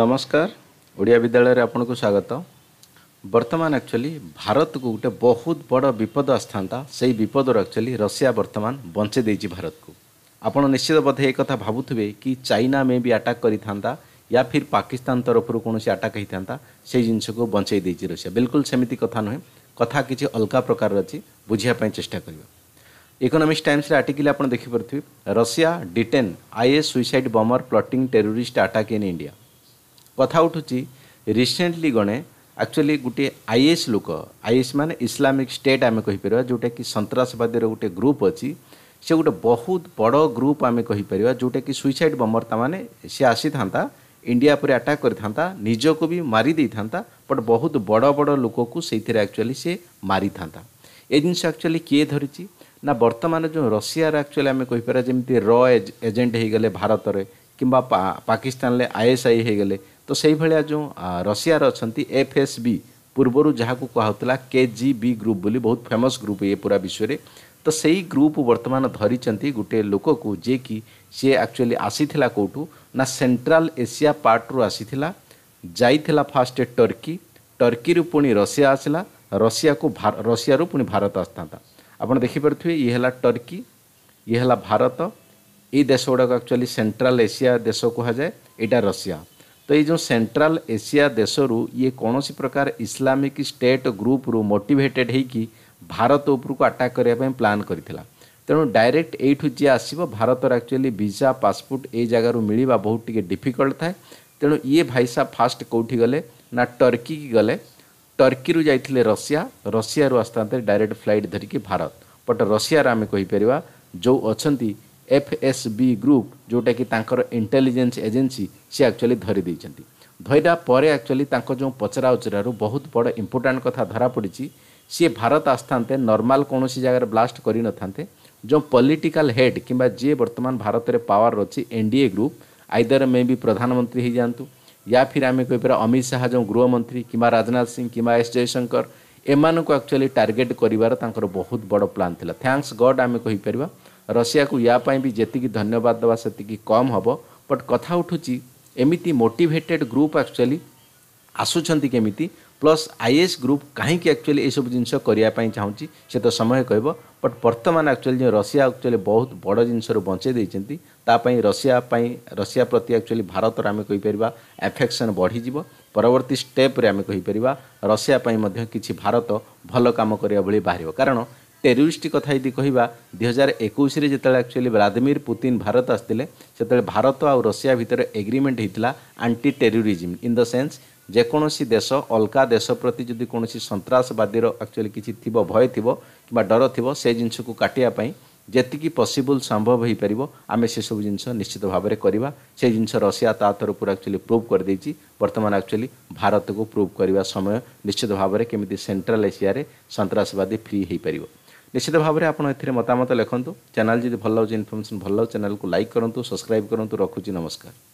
नमस्कार ଓଡ଼ିଆ ବିଦ୍ୟାଳୟରେ ଆପଣଙ୍କୁ ସ୍ୱାଗତ ବର୍ତ୍ତମାନ ଆକ୍ଚୁଆଲି ଭାରତକୁ ଗୋଟେ ବହୁତ ବଡ଼ ବିପଦ ଆସିଥାନ୍ତା ସେଇ ବିପଦରୁ ଆକ୍ଚୁଆଲି ରଷିଆ ବର୍ତ୍ତମାନ ବଞ୍ଚେଇ ଦେଇଛି ଭାରତକୁ ଆପଣ ନିଶ୍ଚିତ ବୋଧେ ଏ କଥା ଭାବୁଥିବେ କି ଚାଇନା ମେ ବି ଆଟାକ୍ କରିଥାନ୍ତା ୟା ଫିର୍ ପାକିସ୍ତାନ ତରଫରୁ କୌଣସି ଆଟାକ୍ ହେଇଥାନ୍ତା ସେଇ ଜିନିଷକୁ ବଞ୍ଚେଇ ଦେଇଛି ରଷିଆ ବିଲକୁଲ ସେମିତି କଥା ନୁହେଁ କଥା କିଛି ଅଲଗା ପ୍ରକାରର ଅଛି ବୁଝିବା ପାଇଁ ଚେଷ୍ଟା କରିବା ଇକୋନୋମିକ୍ସ ଟାଇମ୍ସରେ ଆର୍ଟିକିଲ୍ ଆପଣ ଦେଖିପାରୁଥିବେ Russia detain IS suicide bomber plotting terrorist attack in India କଥା ଉଠୁଛି ରିସେଣ୍ଟଲି ଗଣେ ଆକ୍ଚୁଆଲି ଗୋଟିଏ ଆଇଏସ୍ ଲୋକ ଆଇଏସ୍ ମାନେ ଇସଲାମିକ୍ ଷ୍ଟେଟ୍ ଆମେ କହିପାରିବା ଯେଉଁଟାକି ସନ୍ତାସବାଦୀର ଗୋଟେ ଗ୍ରୁପ୍ ଅଛି ସେ ଗୋଟେ ବହୁତ ବଡ଼ ଗ୍ରୁପ୍ ଆମେ କହିପାରିବା ଯେଉଁଟାକି ସୁଇସାଇଡ଼୍ ବମ୍ବର ତାମାନେ ସିଏ ଆସିଥାନ୍ତା ଇଣ୍ଡିଆ ଉପରେ ଆଟାକ୍ କରିଥାନ୍ତା ନିଜକୁ ବି ମାରିଦେଇଥାନ୍ତା ବଟ୍ ବହୁତ ବଡ଼ ବଡ଼ ଲୋକକୁ ସେଇଥିରେ ଆକ୍ଚୁଆଲି ସିଏ ମାରିଥାନ୍ତା ଏ ଜିନିଷ ଆକ୍ଚୁଆଲି କିଏ ଧରିଛି ନା ବର୍ତ୍ତମାନ ଯେଉଁ ରଷିଆର ଆକ୍ଚୁଆଲି ଆମେ କହିପାରିବା ଯେମିତି ର ଏଜେଣ୍ଟ ହେଇଗଲେ ଭାରତରେ କିମ୍ବା ପାକିସ୍ତାନରେ ଆଇଏସ୍ଆଇ ହୋଇଗଲେ ତ ସେଇଭଳିଆ ଯେଉଁ ରଷିଆରେ ଅଛନ୍ତି ଏଫ୍ଏସ୍ବି ପୂର୍ବରୁ ଯାହାକୁ କୁହାହେଉଥିଲା କେ ଜି ବି ଗ୍ରୁପ୍ ବୋଲି ବହୁତ ଫେମସ୍ ଗ୍ରୁପ୍ ଇଏ ପୁରା ବିଶ୍ୱରେ ତ ସେଇ ଗ୍ରୁପ୍ ବର୍ତ୍ତମାନ ଧରିଛନ୍ତି ଗୋଟିଏ ଲୋକକୁ ଯିଏକି ସିଏ ଆକ୍ଚୁଆଲି ଆସିଥିଲା କେଉଁଠୁ ନା ସେଣ୍ଟ୍ରାଲ ଏସିଆ ପାର୍ଟରୁ ଆସିଥିଲା ଯାଇଥିଲା ଫାଷ୍ଟ ଟର୍କି ଟର୍କିରୁ ପୁଣି ରଷିଆ ଆସିଲା ରଷିଆକୁ ରଷିଆରୁ ପୁଣି ଭାରତ ଆସିଥାନ୍ତା ଆପଣ ଦେଖିପାରୁଥିବେ ଇଏ ହେଲା ଟର୍କି ଇଏ ହେଲା ଭାରତ देश गुड़ाक एक्चुअली सेंट्रल एशिया देश कहुए यहाँ रशिया तो ये जो सेंट्रल एशिया देश ये कौन सी प्रकार इसलामिक स्टेट ग्रुप रु मोटेड होारत उपरको आटाक करने प्लां कर तेणु डायरेक्ट यू जी आस भारत एक्चुअली भिजा पासपोर्ट ये जगार मिलवा बहुत टी डिफिकल्ट था तेणु ये भाईसा फास्ट कौटी गले ना टर्की की गले टर्की जाते रशिया रशिया आसता डायरेक्ट फ्लैट धरिकी भारत बट रशिया आम कहीपर जो अच्छा ଏଫ୍ଏସ୍ବି ଗ୍ରୁପ୍ ଯେଉଁଟାକି ତାଙ୍କର ଇଣ୍ଟେଲିଜେନ୍ସ ଏଜେନ୍ସି ସେ ଆକ୍ଚୁଆଲି ଧରି ଦେଇଛନ୍ତି ଧରିଲା ପରେ ଆକ୍ଚୁଆଲି ତାଙ୍କ ଯେଉଁ ପଚରା ଉଚରାରୁ ବହୁତ ବଡ଼ ଇମ୍ପୋର୍ଟାଣ୍ଟ କଥା ଧରାପଡ଼ିଛି ସିଏ ଭାରତ ଆସିଥାନ୍ତେ ନର୍ମାଲ କୌଣସି ଜାଗାରେ ବ୍ଲାଷ୍ଟ କରିନଥାନ୍ତେ ଯେଉଁ ପଲିଟିକାଲ ହେଡ୍ କିମ୍ବା ଯିଏ ବର୍ତ୍ତମାନ ଭାରତରେ ପାୱାର ଅଛି N D A group either ମେ ବି ପ୍ରଧାନମନ୍ତ୍ରୀ ହେଇଯାଆନ୍ତୁ ୟା ଫିର ଆମେ କହିପାରିବା ଅମିତ ଶାହା ଯେଉଁ ଗୃହମନ୍ତ୍ରୀ କିମ୍ବା ରାଜନାଥ ସିଂ କିମ୍ବା ଏସ୍ ଜୟଶଙ୍କର ଏମାନଙ୍କୁ ଆକ୍ଚୁଆଲି ଟାର୍ଗେଟ୍ କରିବାର ତାଙ୍କର ବହୁତ ବଡ଼ ପ୍ଲାନ୍ ଥିଲା ଥ୍ୟାଙ୍କସ୍ ଗଡ୍ ଆମେ କହିପାରିବା ରଷିଆକୁ ୟା ପାଇଁ ବି ଯେତିକି ଧନ୍ୟବାଦ ଦେବା ସେତିକି କମ୍ ହେବ ବଟ୍ କଥା ଉଠୁଛି ଏମିତି ମୋଟିଭେଟେଡ଼୍ ଗ୍ରୁପ୍ ଆକ୍ଚୁଆଲି ଆସୁଛନ୍ତି କେମିତି ପ୍ଲସ୍ ଆଇ ଏସ୍ ଗ୍ରୁପ୍ କାହିଁକି ଆକ୍ଚୁଆଲି ଏସବୁ ଜିନିଷ କରିବା ପାଇଁ ଚାହୁଁଛି ସେ ତ ସମୟ କହିବ ବଟ୍ ବର୍ତ୍ତମାନ ଆକ୍ଚୁଆଲି ଯେଉଁ ରଷିଆ ଆକ୍ଚୁଆଲି ବହୁତ ବଡ଼ ଜିନିଷରୁ ବଞ୍ଚେଇ ଦେଇଛନ୍ତି ତା ପାଇଁ ରଷିଆ ପାଇଁ ରଷିଆ ପ୍ରତି ଆକ୍ଚୁଆଲି ଭାରତର ଆମେ କହିପାରିବା ଆଫେକ୍ସନ୍ ବଢ଼ିଯିବ ପରବର୍ତ୍ତୀ ଷ୍ଟେପ୍ରେ ଆମେ କହିପାରିବା ରଷିଆ ପାଇଁ ମଧ୍ୟ କିଛି ଭାରତ ଭଲ କାମ କରିବା ଭଳି ବାହାରିବ କାରଣ ଟେରୋରିଷ୍ଟ କଥା ଯଦି କହିବା ଦୁଇ ହଜାର ଏକୋଇଶରେ ଯେତେବେଳେ ଆକ୍ଚୁଆଲି ଭ୍ଲାଦିମିର ପୁତିନ ଭାରତ ଆସିଥିଲେ ସେତେବେଳେ ଭାରତ ଆଉ ରଷିଆ ଭିତରେ ଏଗ୍ରିମେଣ୍ଟ ହୋଇଥିଲା anti terrorism in the sense ଯେକୌଣସି ଦେଶ ଅଲଗା ଦେଶ ପ୍ରତି ଯଦି କୌଣସି ସନ୍ତାସବାଦୀର ଆକ୍ଚୁଆଲି କିଛି ଥିବ ଭୟ ଥିବ କିମ୍ବା ଡର ଥିବ ସେ ଜିନିଷକୁ କାଟିବା ପାଇଁ ଯେତିକି ପସିବୁଲ୍ ସମ୍ଭବ ହୋଇପାରିବ ଆମେ ସେସବୁ ଜିନିଷ ନିଶ୍ଚିତ ଭାବରେ କରିବା ସେ ଜିନିଷ ରଷିଆ ତା ତରଫରୁ ଆକ୍ଚୁଆଲି ପ୍ରୁଭ୍ କରିଦେଇଛି ବର୍ତ୍ତମାନ ଆକ୍ଚୁଆଲି ଭାରତକୁ ପ୍ରୁଭ୍ କରିବା ସମୟ ନିଶ୍ଚିତ ଭାବରେ କେମିତି ସେଣ୍ଟ୍ରାଲ ଏସିଆରେ ସନ୍ତାସବାଦୀ ଫ୍ରି ହୋଇପାରିବ ନିଶ୍ଚିତ ଭାବରେ ଆପଣ ଏଥିରେ ମତାମତ ଲେଖନ୍ତୁ ଚ୍ୟାନେଲ୍ ଯଦି ଭଲ ଲାଗୁଛି ଇନଫର୍ମେସନ୍ ଭଲ ଲାଗୁଛି ଚ୍ୟାନେଲ୍କୁ ଲାଇକ୍ କରନ୍ତୁ ସବସ୍କ୍ରାଇବ୍ କରନ୍ତୁ ରଖୁଛି ନମସ୍କାର